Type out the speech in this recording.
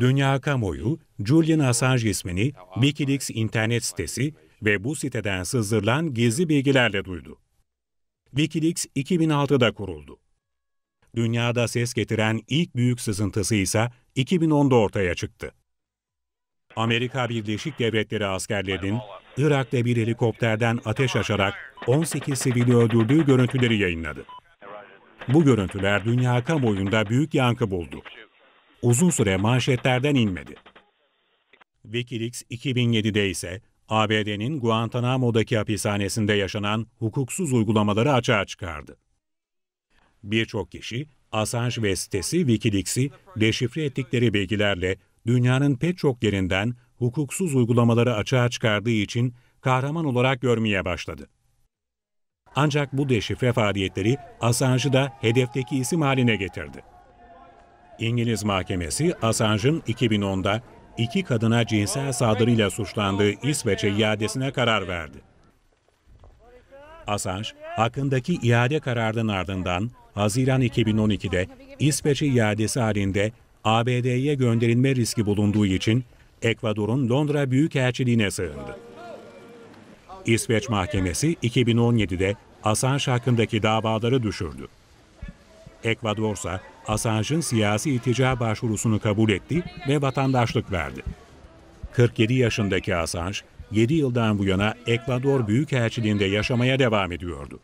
Dünya kamuoyu, Julian Assange ismini Wikileaks internet sitesi ve bu siteden sızdırılan gizli bilgilerle duydu. Wikileaks 2006'da kuruldu. Dünyada ses getiren ilk büyük sızıntısı ise 2010'da ortaya çıktı. Amerika Birleşik Devletleri askerlerinin Irak'ta bir helikopterden ateş açarak 18 sivili öldürdüğü görüntüleri yayınladı. Bu görüntüler dünya kamuoyunda büyük yankı buldu uzun süre manşetlerden inmedi. Wikileaks 2007'de ise ABD'nin Guantanamo'daki hapishanesinde yaşanan hukuksuz uygulamaları açığa çıkardı. Birçok kişi Assange ve sitesi Wikileaks'i deşifre ettikleri bilgilerle dünyanın pek çok yerinden hukuksuz uygulamaları açığa çıkardığı için kahraman olarak görmeye başladı. Ancak bu deşifre faaliyetleri Assange'ı da hedefteki isim haline getirdi. İngiliz mahkemesi Assange'ın 2010'da iki kadına cinsel saldırıyla suçlandığı İsveç'e iadesine karar verdi. Assange, hakkındaki iade kararının ardından Haziran 2012'de İsveç'e iadesi halinde ABD'ye gönderilme riski bulunduğu için Ekvador'un Londra Büyükelçiliğine sığındı. İsveç Mahkemesi 2017'de Assange hakkındaki davaları düşürdü. Ekvador ise Assange'ın siyasi iltica başvurusunu kabul etti ve vatandaşlık verdi. 47 yaşındaki Assange, 7 yıldan bu yana Ekvador Büyükelçiliğinde yaşamaya devam ediyordu.